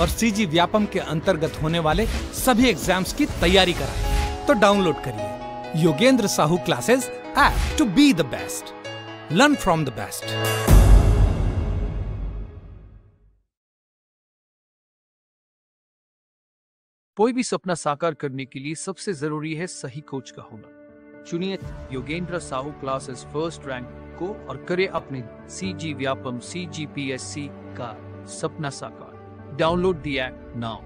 और सीजी व्यापम के अंतर्गत होने वाले सभी एग्जाम्स की तैयारी कराए तो डाउनलोड करिए Yogendra Sahu classes app to be the best learn from the best कोई भी सपना साकार करने के लिए सबसे जरूरी है सही कोच का होना चुनिए Yogendra Sahu classes first rank को और करे अपने C G Vyapam C G P S C का सपना साकार download the now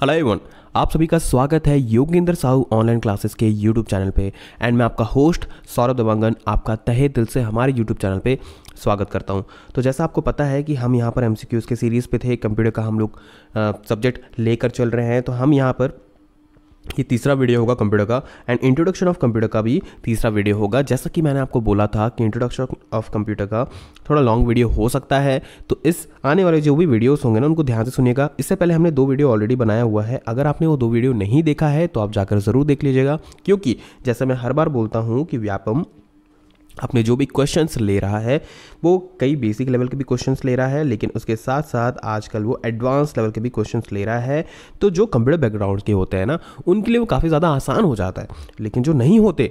hello everyone आप सभी का स्वागत है योगेंद्र साहू ऑनलाइन क्लासेस के यूट्यूब चैनल पे एंड मैं आपका होस्ट सौरभ दबंगन आपका तहे दिल से हमारे यूट्यूब चैनल पे स्वागत करता हूँ तो जैसा आपको पता है कि हम यहाँ पर एम के सीरीज़ पे थे कंप्यूटर का हम लोग सब्जेक्ट लेकर चल रहे हैं तो हम यहाँ पर ये तीसरा वीडियो होगा कंप्यूटर का एंड इंट्रोडक्शन ऑफ कंप्यूटर का भी तीसरा वीडियो होगा जैसा कि मैंने आपको बोला था कि इंट्रोडक्शन ऑफ कंप्यूटर का थोड़ा लॉन्ग वीडियो हो सकता है तो इस आने वाले जो भी वीडियोस होंगे ना उनको ध्यान से सुनिएगा इससे पहले हमने दो वीडियो ऑलरेडी बनाया हुआ है अगर आपने वो दो वीडियो नहीं देखा है तो आप जाकर ज़रूर देख लीजिएगा क्योंकि जैसा मैं हर बार बोलता हूँ कि व्यापम अपने जो भी क्वेश्चंस ले रहा है वो कई बेसिक लेवल के भी क्वेश्चंस ले रहा है लेकिन उसके साथ साथ आजकल वो एडवांस लेवल के भी क्वेश्चंस ले रहा है तो जो कंप्यूटर बैकग्राउंड के होते हैं ना उनके लिए वो काफ़ी ज़्यादा आसान हो जाता है लेकिन जो नहीं होते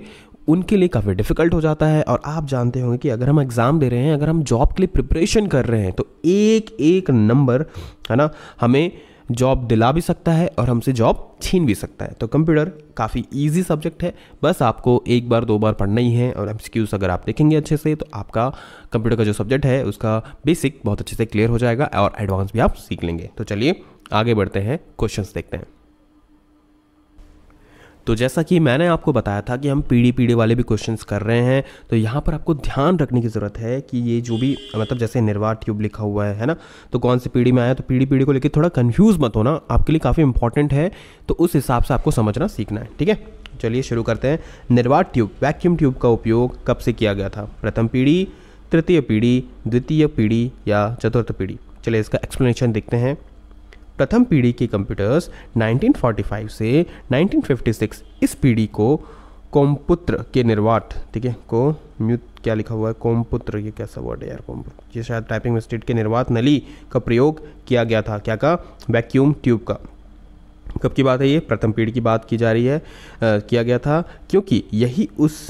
उनके लिए काफ़ी डिफ़िकल्ट हो जाता है और आप जानते होंगे कि अगर हम एग्ज़ाम दे रहे हैं अगर हम जॉब के लिए प्रिपरेशन कर रहे हैं तो एक एक नंबर है ना हमें जॉब दिला भी सकता है और हमसे जॉब छीन भी सकता है तो कंप्यूटर काफ़ी ईजी सब्जेक्ट है बस आपको एक बार दो बार पढ़ना ही है और एम अगर आप देखेंगे अच्छे से तो आपका कंप्यूटर का जो सब्जेक्ट है उसका बेसिक बहुत अच्छे से क्लियर हो जाएगा और एडवांस भी आप सीख लेंगे तो चलिए आगे बढ़ते हैं क्वेश्चंस देखते हैं तो जैसा कि मैंने आपको बताया था कि हम पीढ़ी पीढ़ी वाले भी क्वेश्चंस कर रहे हैं तो यहाँ पर आपको ध्यान रखने की ज़रूरत है कि ये जो भी मतलब जैसे निर्वाह ट्यूब लिखा हुआ है है ना तो कौन सी पीढ़ी में आया तो पीढ़ी पीढ़ी को लेकर थोड़ा कन्फ्यूज़ मत होना आपके लिए काफ़ी इंपॉर्टेंट है तो उस हिसाब से आपको समझना सीखना है ठीक है चलिए शुरू करते हैं निर्वाह ट्यूब वैक्यूम ट्यूब का उपयोग कब से किया गया था प्रथम पीढ़ी तृतीय पीढ़ी द्वितीय पीढ़ी या चतुर्थ पीढ़ी चलिए इसका एक्सप्लेनेशन देखते हैं प्रथम पीढ़ी के कंप्यूटर्स 1945 से 1956 इस पीढ़ी को कोमपुत्र के निर्वात ठीक है को म्यूत क्या लिखा हुआ है कोमपुत्र ये कैसा वर्ड है यार कोमपुत्र ये शायद टाइपिंग मिस्टेक के निर्वात नली का प्रयोग किया गया था क्या का वैक्यूम ट्यूब का कब की बात है ये प्रथम पीढ़ी की बात की जा रही है आ, किया गया था क्योंकि यही उस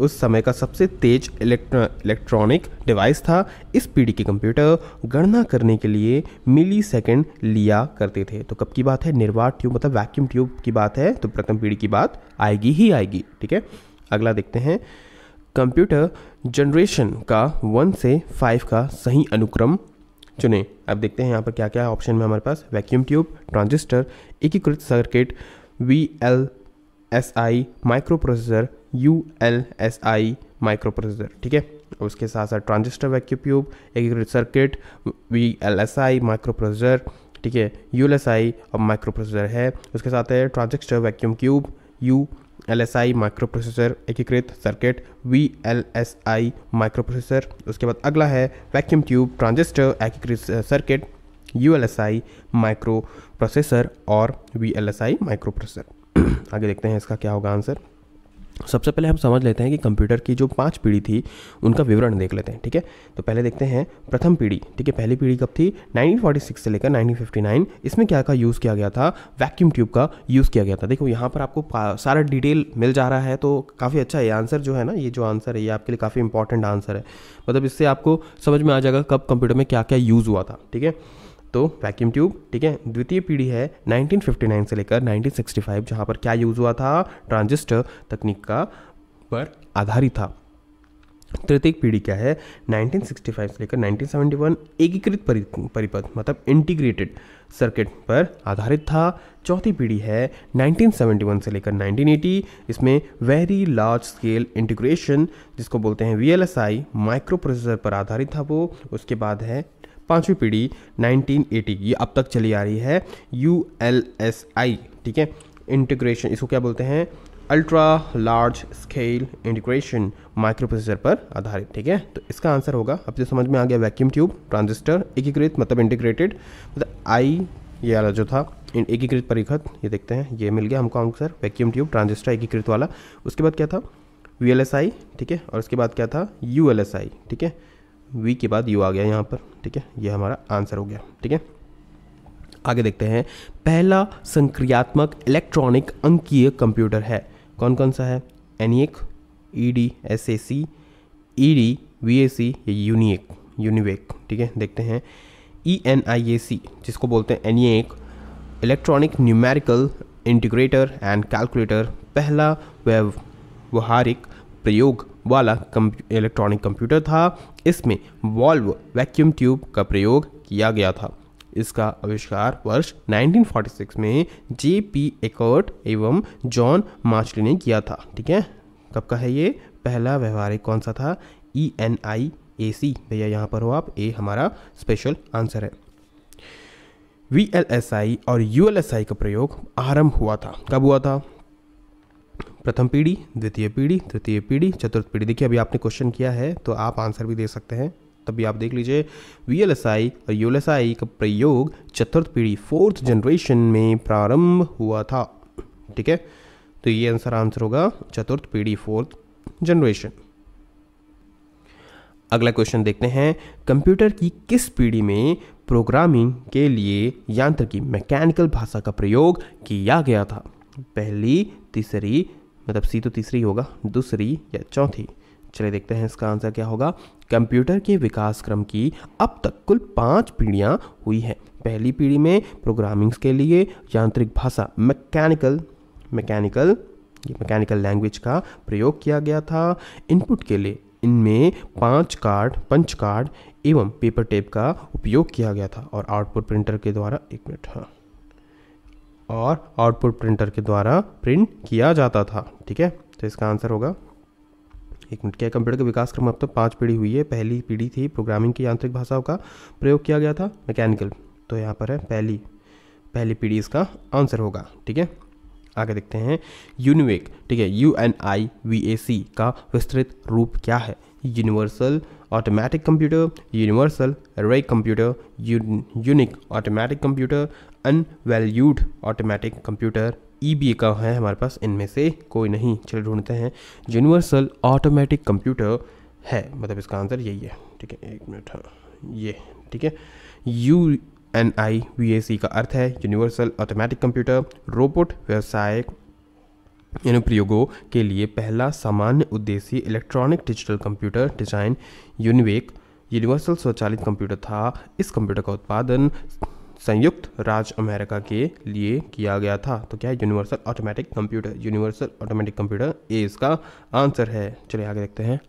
उस समय का सबसे तेज इलेक्ट्रॉनिक डिवाइस था इस पीढ़ी के कंप्यूटर गणना करने के लिए मिली सेकेंड लिया करते थे तो कब की बात है निर्वाह ट्यूब मतलब वैक्यूम ट्यूब की बात है तो प्रथम पीढ़ी की बात आएगी ही आएगी ठीक है अगला देखते हैं कंप्यूटर जनरेशन का वन से फाइव का सही अनुक्रम चुने अब देखते हैं यहाँ पर क्या क्या ऑप्शन में हमारे पास वैक्यूम ट्यूब ट्रांजिस्टर एकीकृत circuit V L S I microprocessor U L S I microprocessor ठीक है उसके साथ साथ transistor vacuum tube integrated circuit V L S I microprocessor ठीक है यू एल एस आई और micro processor है उसके साथ है transistor vacuum tube U L S I microprocessor एकीकृत circuit V L S I microprocessor उसके बाद अगला है वैक्यूम ट्यूब ट्रांजिस्टर एकीकृत circuit U L S I microprocessor और V L S I microprocessor आगे देखते हैं इसका क्या होगा आंसर सबसे पहले हम समझ लेते हैं कि कंप्यूटर की जो पांच पीढ़ी थी उनका विवरण देख लेते हैं ठीक है तो पहले देखते हैं प्रथम पीढ़ी ठीक है पहली पीढ़ी कब थी 1946 से लेकर 1959 इसमें क्या का यूज़ किया गया था वैक्यूम ट्यूब का यूज़ किया गया था देखो यहाँ पर आपको सारा डिटेल मिल जा रहा है तो काफ़ी अच्छा है आंसर जो है ना ये जो आंसर है ये आपके लिए काफ़ी इंपॉर्टेंट आंसर है मतलब इससे आपको समझ में आ जाएगा कब कंप्यूटर में क्या क्या यूज़ हुआ था ठीक है तो वैक्यूम ट्यूब ठीक है द्वितीय पीढ़ी है 1959 से लेकर 1965 जहाँ पर क्या यूज़ हुआ था ट्रांजिस्टर तकनीक का पर आधारित था तृतीय पीढ़ी क्या है 1965 से लेकर 1971 एकीकृत परिपथ मतलब इंटीग्रेटेड सर्किट पर आधारित था चौथी पीढ़ी है 1971 से लेकर 1980 इसमें वेरी लार्ज स्केल इंटीग्रेशन जिसको बोलते हैं वी माइक्रो प्रोसेसर पर आधारित था वो उसके बाद है पांचवी पीढ़ी 1980 ये अब तक चली आ रही है यू एल एस आई ठीक है इंटीग्रेशन इसको क्या बोलते हैं ultra large scale integration microprocessor पर आधारित ठीक है तो इसका आंसर होगा अब जो समझ में आ गया वैक्यूम ट्यूब ट्रांजिस्टर एकीकृत मतलब इंटीग्रेटेड मतलब आई ये वाला जो था एकीकृत परिखत ये देखते हैं ये मिल गया हमको आंसर वैक्यूम ट्यूब ट्रांजिस्टर एकीकृत वाला उसके बाद क्या था वी ठीक है और उसके बाद क्या था यू ठीक है वी के बाद यू आ गया यहाँ पर ठीक है ये हमारा आंसर हो गया ठीक है आगे देखते हैं पहला संक्रियात्मक इलेक्ट्रॉनिक अंकीय कंप्यूटर है कौन कौन सा है ENIAC E D S A C E D V A C या यूनिएक यूनिवेक ठीक है देखते हैं ई एन आई ए सी जिसको बोलते हैं ENIAC electronic numerical integrator and calculator पहला व्यवहारिक प्रयोग वाला इलेक्ट्रॉनिक कंप्यूटर था इसमें वॉल्व वैक्यूम ट्यूब का प्रयोग किया गया था इसका आविष्कार वर्ष 1946 में जे पी एकर्ट एवं जॉन मार्चली ने किया था ठीक है कब का है ये पहला व्यवहारिक कौन सा था ई एन आई ए सी भैया यहाँ पर हो आप ए हमारा स्पेशल आंसर है वी एल एस आई और यू एल एस आई का प्रयोग आरंभ हुआ था कब हुआ था प्रथम पीढ़ी द्वितीय पीढ़ी तृतीय पीढ़ी चतुर्थ पीढ़ी देखिए अभी आपने क्वेश्चन किया है तो आप आंसर भी दे सकते हैं तभी आप देख लीजिए वी और यू का प्रयोग चतुर्थ पीढ़ी फोर्थ जनरेशन में प्रारंभ हुआ था ठीक है तो ये आंसर आंसर होगा चतुर्थ पीढ़ी फोर्थ जनरेशन अगला क्वेश्चन देखते हैं कंप्यूटर की किस पीढ़ी में प्रोग्रामिंग के लिए यंत्र की मैकेनिकल भाषा का प्रयोग किया गया था पहली तीसरी मतलब सी तो तीसरी होगा दूसरी या चौथी चलिए देखते हैं इसका आंसर क्या होगा कंप्यूटर के विकास क्रम की अब तक कुल पाँच पीढ़ियाँ हुई हैं पहली पीढ़ी में प्रोग्रामिंग्स के लिए यांत्रिक भाषा मैकेनिकल मैकेनिकल ये मैकेनिकल लैंग्वेज का प्रयोग किया गया था इनपुट के लिए इनमें पांच कार्ड पंच कार्ड एवं पेपर टेप का उपयोग किया गया था और आउटपुट प्रिंटर के द्वारा एक मिनट हाँ और आउटपुट प्रिंटर के द्वारा प्रिंट किया जाता था ठीक है तो इसका आंसर होगा एक मिनट क्या कंप्यूटर के विकास क्रम अब तो पाँच पीढ़ी हुई है पहली पीढ़ी थी प्रोग्रामिंग की यांत्रिक भाषाओं का प्रयोग किया गया था मैकेनिकल तो यहाँ पर है पहली पहली पीढ़ी इसका आंसर होगा ठीक है आगे देखते हैं यूनिवेक ठीक है U N I V A C का विस्तृत रूप क्या है universal automatic computer universal ray computer unique automatic computer unvalued automatic computer E B का है हमारे पास इनमें से कोई नहीं चलिए ढूंढते हैं यूनिवर्सल ऑटोमेटिक कंप्यूटर है मतलब इसका आंसर यही है ठीक है एक मिनट हाँ ये ठीक है U N I V A C का अर्थ है यूनिवर्सल ऑटोमेटिक कंप्यूटर रोबोट व्यवसाय अनुप्रयोगों के लिए पहला सामान्य उद्देश्य electronic digital computer design UNIVAC universal स्वचालित कंप्यूटर था इस कंप्यूटर का उत्पादन संयुक्त राज्य अमेरिका के लिए किया गया था तो क्या है universal automatic computer universal automatic computer A इसका आंसर है चलिए आगे देखते हैं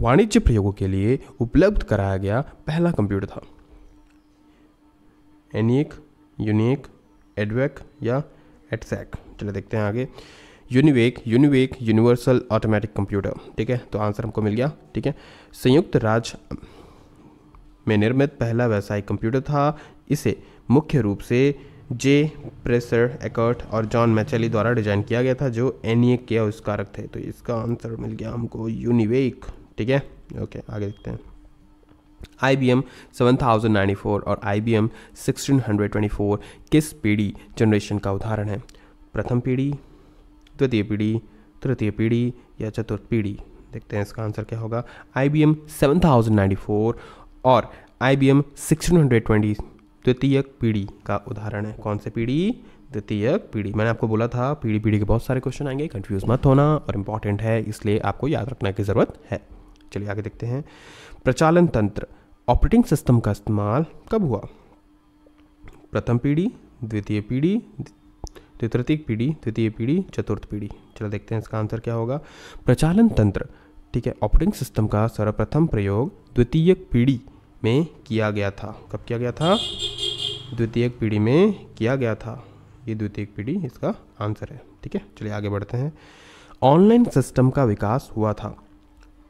वाणिज्य प्रयोगों के लिए उपलब्ध कराया गया पहला कंप्यूटर था एनिक यूनिक एडवेक या एटसैक चलिए देखते हैं आगे UNIVAC UNIVAC universal automatic computer ठीक है तो आंसर हमको मिल गया ठीक है संयुक्त राज्य में निर्मित पहला व्यावसायिक कंप्यूटर था इसे मुख्य रूप से जे प्रेसर एकर्ट और जॉन मैचली द्वारा डिजाइन किया गया था जो एन के आविष्कारक थे तो इसका आंसर मिल गया हमको यूनिवेक ठीक है ओके आगे देखते हैं I B M seven thousand ninety four और I B M sixteen hundred twenty four किस पीढ़ी जनरेशन का उदाहरण है प्रथम पीढ़ी द्वितीय पीढ़ी तृतीय पीढ़ी या चतुर्थ पीढ़ी देखते हैं इसका आंसर क्या होगा I B M seven thousand ninety four और I B M sixteen hundred twenty द्वितीयक पीढ़ी का उदाहरण है कौन से पीढ़ी द्वितीय पीढ़ी मैंने आपको बोला था पीढ़ी पीढ़ी के बहुत सारे क्वेश्चन आएंगे कंफ्यूज मत होना और इम्पॉर्टेंट है इसलिए आपको याद रखने की ज़रूरत है चलिए आगे देखते हैं प्रचालन तंत्र ऑपरेटिंग सिस्टम का इस्तेमाल कब हुआ प्रथम पीढ़ी द्वितीय पीढ़ी तृतीय पीढ़ी द्वितीय पीढ़ी चतुर्थ पीढ़ी चलो देखते हैं इसका आंसर क्या होगा प्रचालन तंत्र ठीक है ऑपरेटिंग सिस्टम का सर्वप्रथम प्रयोग द्वितीय पीढ़ी में किया गया था कब किया गया था द्वितीय पीढ़ी में किया गया था ये द्वितीय पीढ़ी इसका आंसर है ठीक है चलिए आगे बढ़ते हैं ऑनलाइन सिस्टम का विकास हुआ था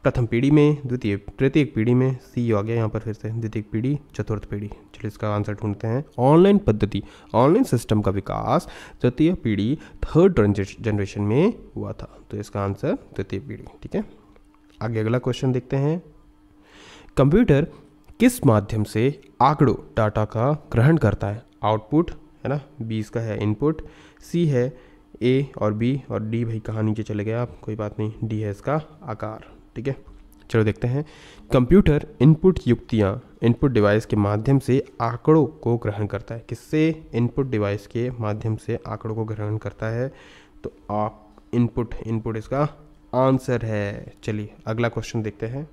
प्रथम पीढ़ी में द्वितीय तृतीय पीढ़ी में सी आ गया यहाँ पर फिर से द्वितीय पीढ़ी चतुर्थ पीढ़ी चलिए इसका आंसर ढूंढते हैं ऑनलाइन पद्धति ऑनलाइन सिस्टम का विकास तृतीय पीढ़ी थर्ड जनरेशन में हुआ था तो इसका आंसर तृतीय पीढ़ी ठीक है आगे अगला क्वेश्चन देखते हैं कंप्यूटर किस माध्यम से आंकड़ों डाटा का ग्रहण करता है आउटपुट है ना बी इसका है इनपुट सी है ए और बी और डी भाई कहाँ नीचे चले गए आप कोई बात नहीं डी है इसका आकार ठीक है चलो देखते हैं कंप्यूटर इनपुट युक्तियाँ इनपुट डिवाइस के माध्यम से आंकड़ों को ग्रहण करता है किससे इनपुट डिवाइस के माध्यम से आंकड़ों को ग्रहण करता है तो आप इनपुट इनपुट इसका आंसर है चलिए अगला क्वेश्चन देखते हैं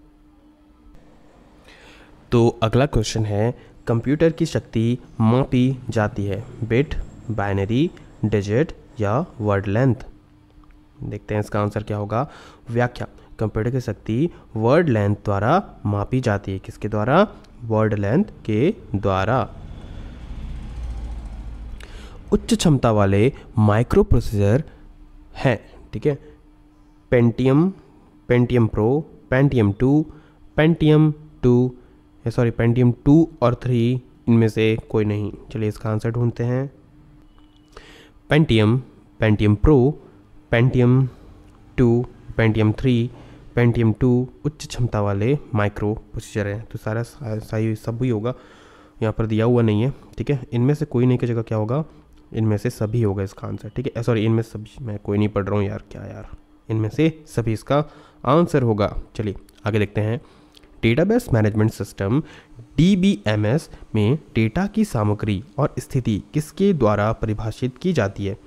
तो अगला क्वेश्चन है कंप्यूटर की शक्ति मापी जाती है बिट बाइनरी डिजिट या वर्ड लेंथ देखते हैं इसका आंसर क्या होगा व्याख्या कंप्यूटर की शक्ति वर्ड लेंथ द्वारा मापी जाती है किसके द्वारा वर्ड लेंथ के द्वारा उच्च क्षमता वाले माइक्रो प्रोसेसर हैं ठीक है Pentium Pentium pro Pentium two Pentium two sorry Pentium two और थ्री इनमें से कोई नहीं चलिए इसका आंसर ढूंढते हैं Pentium Pentium pro Pentium two Pentium three Pentium two उच्च क्षमता वाले माइक्रो प्रोसीजर हैं तो सारा सही सब ही होगा यहाँ पर दिया हुआ नहीं है ठीक है इनमें से कोई नहीं की जगह क्या होगा इनमें से सभी होगा इसका आंसर ठीक है सॉरी इनमें सभी मैं कोई नहीं पढ़ रहा हूँ यार क्या यार इनमें से सभी इसका आंसर होगा चलिए आगे देखते हैं डेटाबेस मैनेजमेंट सिस्टम डी में डेटा की सामग्री और स्थिति किसके द्वारा परिभाषित की जाती है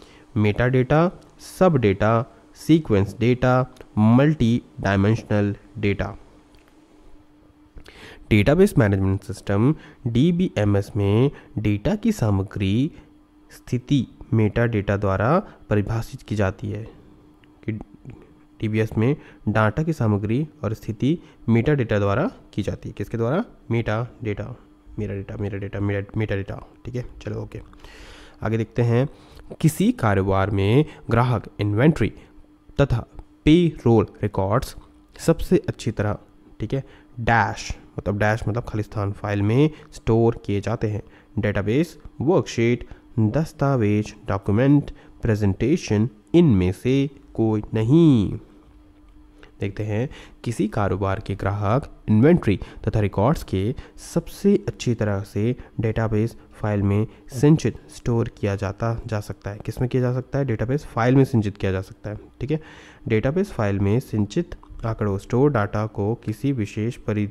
meta data sub data sequence data multi dimensional data database management system D में डेटा की सामग्री स्थिति मेटा डेटा द्वारा परिभाषित की जाती है टी में डाटा की सामग्री और स्थिति मीटा डेटा द्वारा की जाती है किसके द्वारा मीटा डेटा मेरा डेटा मेरा डेटा मेरा मीटा डेटा ठीक है चलो ओके आगे देखते हैं किसी कारोबार में ग्राहक इन्वेंट्री तथा पे रोल रिकॉर्ड्स सबसे अच्छी तरह ठीक है डैश मतलब डैश मतलब खालिस्तान फाइल में स्टोर किए जाते हैं डेटाबेस वर्कशीट दस्तावेज डॉक्यूमेंट प्रेजेंटेशन इनमें से कोई नहीं देखते हैं किसी कारोबार के ग्राहक इन्वेंट्री तथा रिकॉर्ड्स के सबसे अच्छी तरह से डेटाबेस फाइल में संचित स्टोर किया जाता जा सकता है किसमें किया जा सकता है डेटाबेस फाइल में संचित किया जा सकता है ठीक है डेटाबेस फाइल में संचित आंकड़ों स्टोर डाटा को किसी विशेष परि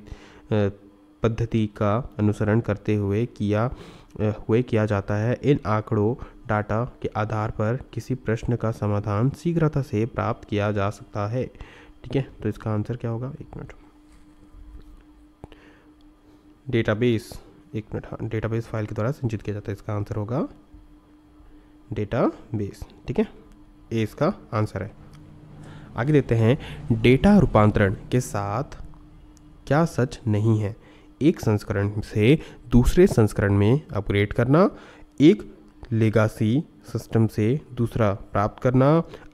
पद्धति का अनुसरण करते हुए किया हुए किया जाता है इन आंकड़ों डाटा के आधार पर किसी प्रश्न का समाधान शीघ्रता से प्राप्त किया जा सकता है ठीक है तो इसका आंसर क्या होगा एक मिनट डेटाबेस एक मिनट हाँ डेटाबेस फाइल के द्वारा संचित किया जाता है इसका आंसर होगा डेटा बेस ठीक है ए इसका आंसर है आगे देते हैं डेटा रूपांतरण के साथ क्या सच नहीं है एक संस्करण से दूसरे संस्करण में अपग्रेड करना एक लेगासी सिस्टम से दूसरा प्राप्त करना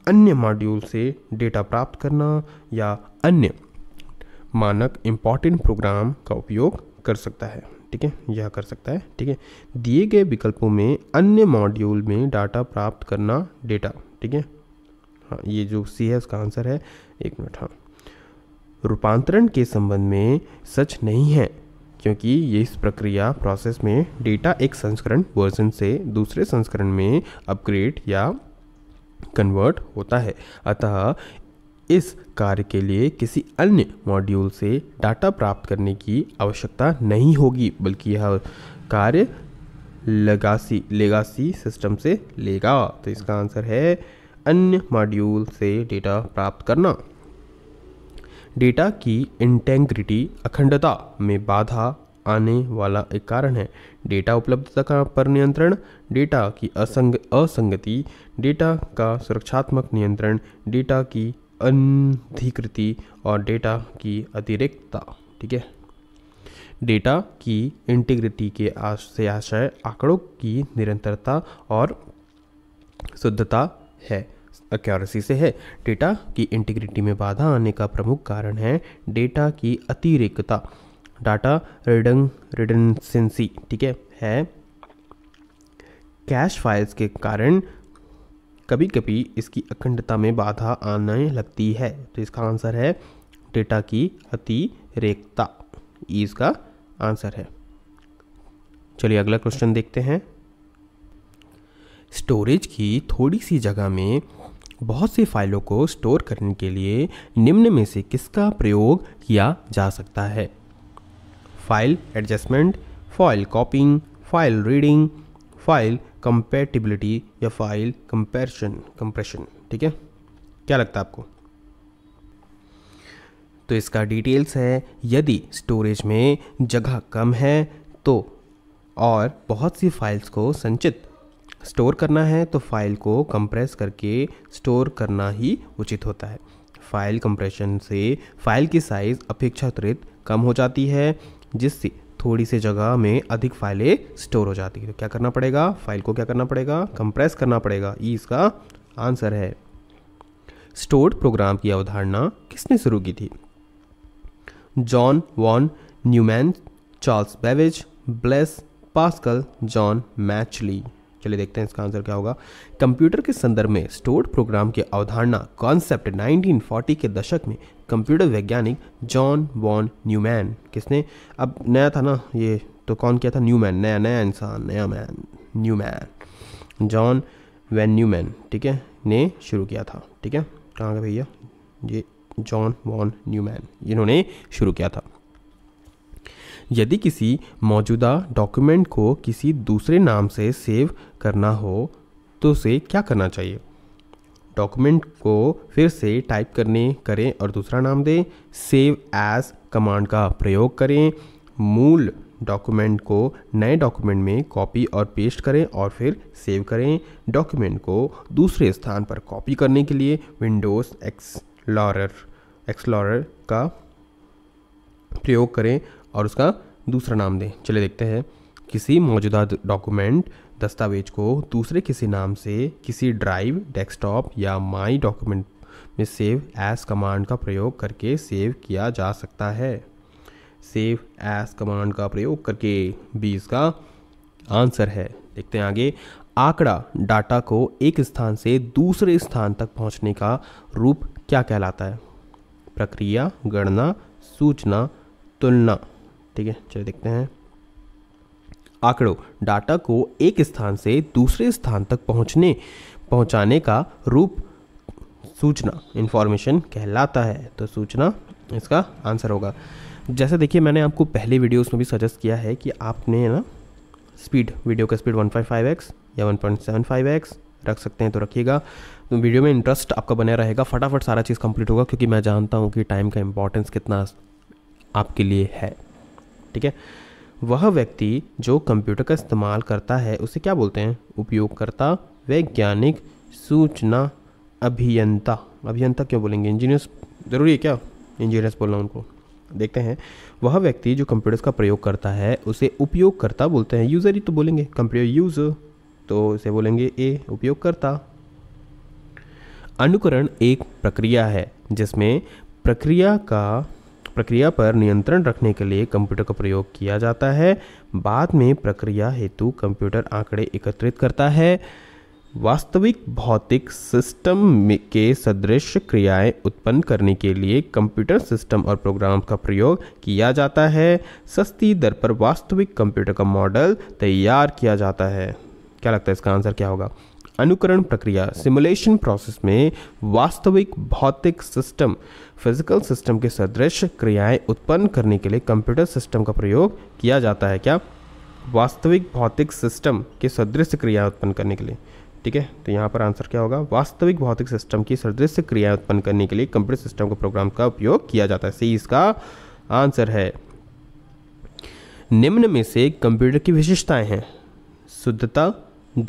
अन्य मॉड्यूल से डेटा प्राप्त करना या अन्य मानक इम्पॉर्टेंट प्रोग्राम का उपयोग कर सकता है ठीक है यह कर सकता है ठीक है दिए गए विकल्पों में अन्य मॉड्यूल में डाटा प्राप्त करना डेटा ठीक है हाँ ये जो सी है उसका आंसर है एक मिनट हाँ रूपांतरण के संबंध में सच नहीं है क्योंकि ये इस प्रक्रिया प्रोसेस में डेटा एक संस्करण वर्जन से दूसरे संस्करण में अपग्रेड या कन्वर्ट होता है अतः इस कार्य के लिए किसी अन्य मॉड्यूल से डाटा प्राप्त करने की आवश्यकता नहीं होगी बल्कि यह कार्य लगासी लेगासी सिस्टम से लेगा तो इसका आंसर है अन्य मॉड्यूल से डेटा प्राप्त करना डेटा की इंटेग्रिटी अखंडता में बाधा आने वाला एक कारण है डेटा उपलब्धता पर नियंत्रण डेटा की असंग असंगति डेटा का सुरक्षात्मक नियंत्रण डेटा की अनधिकृति और डेटा की अतिरिक्तता ठीक है डेटा की इंटीग्रिटी के से आशय आंकड़ों की निरंतरता और शुद्धता है अक्यूरेसी से है डेटा की इंटीग्रिटी में बाधा आने का प्रमुख कारण है डेटा की अतिरिक्तता डाटा रिडन रिडनसेंसी ठीक है है कैश फाइल्स के कारण कभी कभी इसकी अखंडता में बाधा आने लगती है तो इसका आंसर है डेटा की अतिरेकता इसका आंसर है चलिए अगला क्वेश्चन देखते हैं स्टोरेज की थोड़ी सी जगह में बहुत सी फाइलों को स्टोर करने के लिए निम्न में से किसका प्रयोग किया जा सकता है file adjustment file copying file reading file compatibility या फाइल कंपेरिशन कंप्रेशन ठीक है क्या लगता है आपको तो इसका डिटेल्स है यदि स्टोरेज में जगह कम है तो और बहुत सी फाइल्स को संचित स्टोर करना है तो फाइल को कंप्रेस करके स्टोर करना ही उचित होता है फाइल कंप्रेशन से फाइल की साइज़ अपेक्षाकृत कम हो जाती है जिससे थोड़ी सी जगह में अधिक फाइलें स्टोर हो जाती है तो क्या करना पड़ेगा फाइल को क्या करना पड़ेगा कंप्रेस करना पड़ेगा ये इसका आंसर है स्टोर्ड प्रोग्राम की अवधारणा किसने शुरू की थी John von Neumann Charles Babbage Blaise Pascal John Mauchly चलिए देखते हैं इसका आंसर क्या होगा कंप्यूटर के संदर्भ में स्टोर्ड प्रोग्राम की अवधारणा कॉन्सेप्ट 1940 के दशक में कंप्यूटर वैज्ञानिक जॉन वॉन न्यूमैन किसने अब नया था ना ये तो कौन किया था न्यूमैन नया नया इंसान नया man Neumann John von Neumann ठीक है ने शुरू किया था ठीक है कहाँ का भैया ये जॉन वॉन न्यूमैन इन्होंने शुरू किया था यदि किसी मौजूदा डॉक्यूमेंट को किसी दूसरे नाम से सेव करना हो तो उसे क्या करना चाहिए डॉक्यूमेंट को फिर से टाइप करने करें और दूसरा नाम दें सेव एज कमांड का प्रयोग करें मूल डॉक्यूमेंट को नए डॉक्यूमेंट में कॉपी और पेस्ट करें और फिर सेव करें डॉक्यूमेंट को दूसरे स्थान पर कॉपी करने के लिए विंडोज़ एक्सलॉर एक्सलॉर का प्रयोग करें और उसका दूसरा नाम दें चलिए देखते हैं किसी मौजूदा डॉक्यूमेंट दस्तावेज को दूसरे किसी नाम से किसी ड्राइव डेस्कटॉप या माई डॉक्यूमेंट में सेव एस कमांड का प्रयोग करके सेव किया जा सकता है सेव एस कमांड का प्रयोग करके बी इसका आंसर है देखते हैं आगे आंकड़ा डाटा को एक स्थान से दूसरे स्थान तक पहुंचने का रूप क्या कहलाता है प्रक्रिया गणना सूचना तुलना ठीक है चलो देखते हैं आंकड़ों डाटा को एक स्थान से दूसरे स्थान तक पहुंचने पहुंचाने का रूप सूचना इन्फॉर्मेशन कहलाता है तो सूचना इसका आंसर होगा जैसे देखिए मैंने आपको पहले वीडियोस में भी सजेस्ट किया है कि आपने ना स्पीड वीडियो का स्पीड 1.5x या 1.75x रख सकते हैं तो रखिएगा तो वीडियो में इंटरेस्ट आपका बना रहेगा फटाफट सारा चीज़ कंप्लीट होगा क्योंकि मैं जानता हूँ कि टाइम का इंपॉर्टेंस कितना आपके लिए है ठीक है वह व्यक्ति जो कंप्यूटर का इस्तेमाल करता है उसे क्या बोलते हैं उपयोगकर्ता वैज्ञानिक सूचना अभियंता अभियंता क्यों बोलेंगे इंजीनियर्स ज़रूरी है क्या इंजीनियर्स बोलना उनको देखते हैं वह व्यक्ति जो कंप्यूटर्स का प्रयोग करता है उसे उपयोगकर्ता बोलते हैं यूज़र ही तो बोलेंगे कंप्यूटर यूज तो उसे बोलेंगे ए उपयोगकर्ता अनुकरण एक प्रक्रिया है जिसमें प्रक्रिया का प्रक्रिया पर नियंत्रण रखने के लिए कंप्यूटर का प्रयोग किया जाता है बाद में प्रक्रिया हेतु कंप्यूटर आंकड़े एकत्रित करता है वास्तविक भौतिक सिस्टम के सदृश क्रियाएं उत्पन्न करने के लिए कंप्यूटर सिस्टम और प्रोग्राम का प्रयोग किया जाता है सस्ती दर पर वास्तविक कंप्यूटर का मॉडल तैयार किया जाता है क्या लगता है इसका आंसर क्या होगा अनुकरण प्रक्रिया सिमुलेशन प्रोसेस में वास्तविक भौतिक सिस्टम फिजिकल सिस्टम के सदृश क्रियाएं उत्पन्न करने के लिए कंप्यूटर सिस्टम का प्रयोग किया जाता है क्या वास्तविक भौतिक सिस्टम के सदृश क्रियाएं उत्पन्न करने के लिए ठीक है तो यहाँ पर आंसर क्या होगा वास्तविक भौतिक सिस्टम की सदृश क्रियाएं उत्पन्न करने के लिए कंप्यूटर सिस्टम के प्रोग्राम का उपयोग किया जाता है सही इसका आंसर है निम्न में से कंप्यूटर की विशेषताएं हैं शुद्धता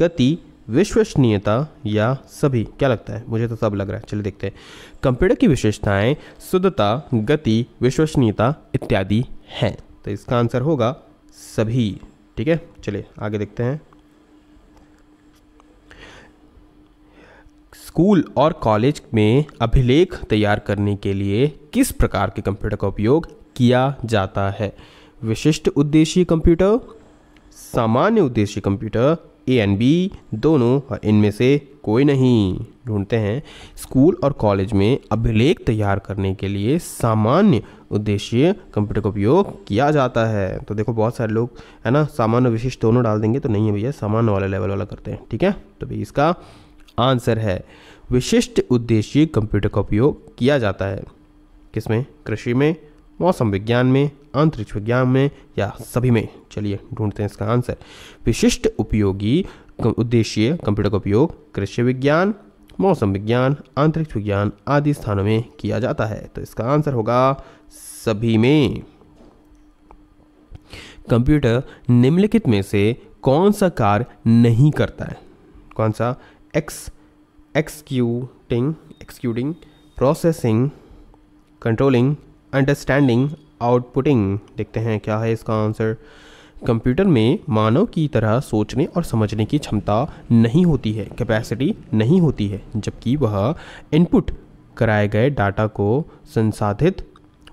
गति विश्वसनीयता या सभी क्या लगता है मुझे तो सब लग रहा है चलिए देखते हैं कंप्यूटर की विशेषताएं शुद्धता गति विश्वसनीयता इत्यादि हैं तो इसका आंसर होगा सभी ठीक है चलिए आगे देखते हैं स्कूल और कॉलेज में अभिलेख तैयार करने के लिए किस प्रकार के कंप्यूटर का उपयोग किया जाता है विशिष्ट उद्देश्य कंप्यूटर सामान्य उद्देश्य कंप्यूटर ए एंड बी दोनों और इनमें से कोई नहीं ढूंढते हैं स्कूल और कॉलेज में अभिलेख तैयार करने के लिए सामान्य उद्देश्य कंप्यूटर का उपयोग किया जाता है तो देखो बहुत सारे लोग है ना सामान्य विशिष्ट दोनों डाल देंगे तो नहीं है भैया सामान्य वाले लेवल वाला करते हैं ठीक है तो भाई इसका आंसर है विशिष्ट उद्देश्य कंप्यूटर का उपयोग किया जाता है किसमें कृषि में मौसम विज्ञान में अंतरिक्ष विज्ञान में या सभी में चलिए ढूंढते हैं इसका आंसर विशिष्ट उपयोगी उद्देश्य कंप्यूटर का उपयोग कृषि विज्ञान मौसम विज्ञान अंतरिक्ष विज्ञान आदि स्थानों में किया जाता है तो इसका आंसर होगा सभी में कंप्यूटर निम्नलिखित में से कौन सा कार्य नहीं करता है कौन सा एक्स executing executing processing controlling understanding outputting देखते हैं क्या है इसका आंसर कंप्यूटर में मानव की तरह सोचने और समझने की क्षमता नहीं होती है कैपेसिटी नहीं होती है जबकि वह इनपुट कराए गए डाटा को संसाधित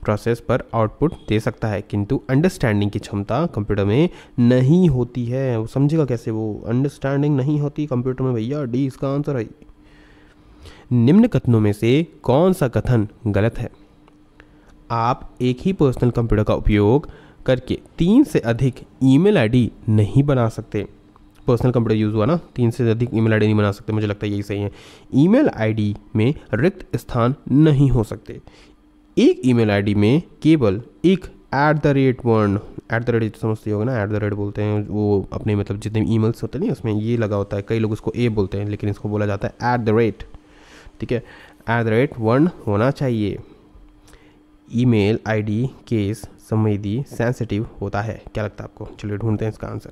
प्रोसेस पर आउटपुट दे सकता है किंतु अंडरस्टैंडिंग की क्षमता कंप्यूटर में नहीं होती है वो समझेगा कैसे वो अंडरस्टैंडिंग नहीं होती कंप्यूटर में भैया डी इसका आंसर है निम्न कथनों में से कौन सा कथन गलत है आप एक ही पर्सनल कंप्यूटर का उपयोग करके तीन से अधिक ईमेल आईडी नहीं बना सकते पर्सनल कंप्यूटर यूज़ हुआ ना तीन से अधिक ईमेल आईडी नहीं बना सकते मुझे लगता है यही सही है ईमेल आईडी में रिक्त स्थान नहीं हो सकते एक ईमेल आईडी में केवल एक ऐट द रेट वर्ण ऐट द रेट समझते होगा ना ऐट द रेट बोलते हैं वो अपने मतलब जितने ई मेल्स होते हैं उसमें ये लगा होता है कई लोग उसको ए बोलते हैं लेकिन इसको बोला जाता है ऐट द रेट ठीक है ऐट द रेट वर्ण होना चाहिए ईमेल आईडी केस संवेदी सेंसिटिव होता है क्या लगता है आपको चलिए ढूंढते हैं इसका आंसर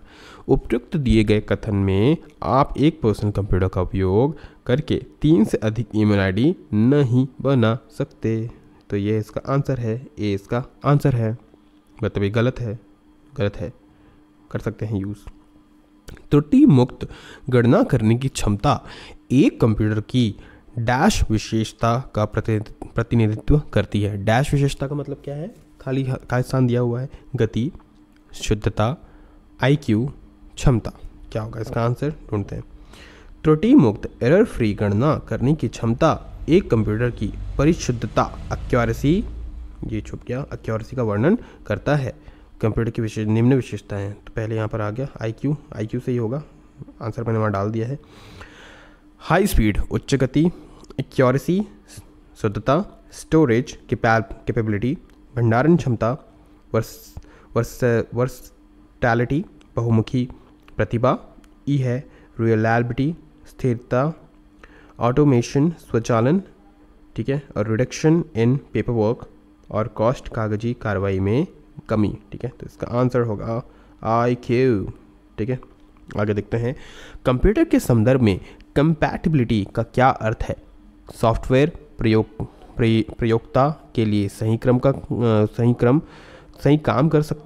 उपयुक्त दिए गए कथन में आप एक पर्सनल कंप्यूटर का उपयोग करके तीन से अधिक ईमेल आईडी नहीं बना सकते तो ये इसका आंसर है ए इसका आंसर है मतलब ये गलत है गलत है कर सकते हैं यूज़ त्रुटि मुक्त गणना करने की क्षमता एक कंप्यूटर की डैश विशेषता का प्रतिनिधित्व करती है डैश विशेषता का मतलब क्या है खाली खाली स्थान दिया हुआ है गति शुद्धता आईक्यू क्षमता क्या होगा इसका आंसर ढूंढते हैं त्रुटि मुक्त एरर फ्री गणना करने की क्षमता एक कंप्यूटर की परिशुद्धता अक्यूरेसी ये छुप गया अक्यूरेसी का वर्णन करता है कंप्यूटर की विशेष निम्न विशेषताएं तो पहले यहाँ पर आ गया आई क्यू आई क्यू से ही होगा आंसर मैंने वहाँ डाल दिया है हाई स्पीड उच्च गति एक्योरेसी शुद्धता स्टोरेज कैपेबिलिटी भंडारण क्षमता वर्स वर्स वर्सटैलिटी बहुमुखी प्रतिभा ई है रियलैबिटी स्थिरता ऑटोमेशन स्वचालन ठीक है और रिडक्शन इन पेपर वर्क और कॉस्ट कागजी कार्रवाई में कमी ठीक है तो इसका आंसर होगा आई क्यू ठीक है आगे देखते हैं कंप्यूटर के संदर्भ में कंपैटिबिलिटी का क्या अर्थ है सॉफ्टवेयर प्रयोग प्रयोगता के लिए सही क्रम का सही क्रम सही काम कर सक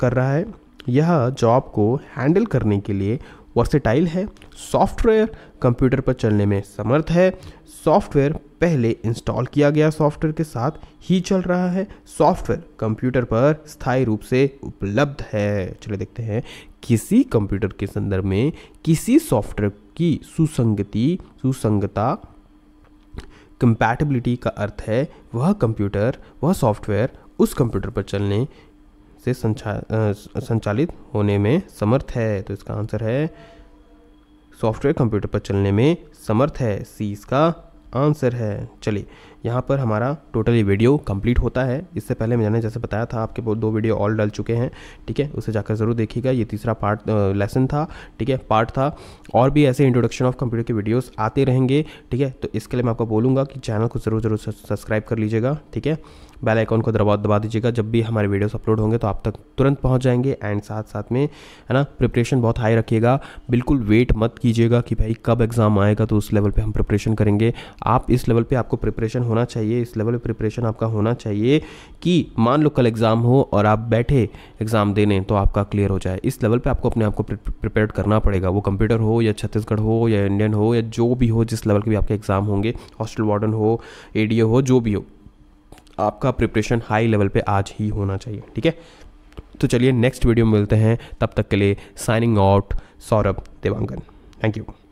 कर रहा है यह जॉब को हैंडल करने के लिए वर्सेटाइल है सॉफ्टवेयर कंप्यूटर पर चलने में समर्थ है सॉफ्टवेयर पहले इंस्टॉल किया गया सॉफ्टवेयर के साथ ही चल रहा है सॉफ्टवेयर कंप्यूटर पर स्थायी रूप से उपलब्ध है चलिए देखते हैं किसी कंप्यूटर के संदर्भ में किसी सॉफ्टवेयर कि सुसंगति सुसंगता कंपैटिबिलिटी का अर्थ है वह कंप्यूटर वह सॉफ्टवेयर उस कंप्यूटर पर चलने से संचा संचालित होने में समर्थ है तो इसका आंसर है सॉफ्टवेयर कंप्यूटर पर चलने में समर्थ है सी इसका आंसर है चलिए यहाँ पर हमारा ये वीडियो कंप्लीट होता है इससे पहले मैंने जैसे बताया था आपके दो वीडियो ऑल डल चुके हैं ठीक है उसे जाकर ज़रूर देखिएगा ये तीसरा पार्ट लेसन था ठीक है पार्ट था और भी ऐसे इंट्रोडक्शन ऑफ कंप्यूटर के वीडियोस आते रहेंगे ठीक है तो इसके लिए मैं आपको बोलूँगा कि चैनल को ज़रूर ज़रूर सब्सक्राइब कर लीजिएगा ठीक है बेल आइकॉन को दबा दबा दीजिएगा जब भी हमारे वीडियोस अपलोड होंगे तो आप तक तुरंत पहुंच जाएंगे एंड साथ साथ में है ना प्रिपरेशन बहुत हाई रखिएगा बिल्कुल वेट मत कीजिएगा कि भाई कब एग्ज़ाम आएगा तो उस लेवल पर हम प्रिपरेशन करेंगे आप इस लेवल पर आपको प्रिपरेशन होना चाहिए इस लेवल पर प्रिपरेशन आपका होना चाहिए कि मान लो कल एग्ज़ाम हो और आप बैठे एग्ज़ाम देने तो आपका क्लियर हो जाए इस लेवल पर आपको अपने आप को प्रिपेयर करना पड़ेगा वो कंप्यूटर हो या छत्तीसगढ़ हो या इंडियन हो या जो भी हो जिस लेवल के भी आपके एग्ज़ाम होंगे हॉस्टल वार्डन हो ए हो जो भी हो आपका प्रिपरेशन हाई लेवल पे आज ही होना चाहिए ठीक है तो चलिए नेक्स्ट वीडियो में मिलते हैं तब तक के लिए signing out Saurabh Dewangan thank you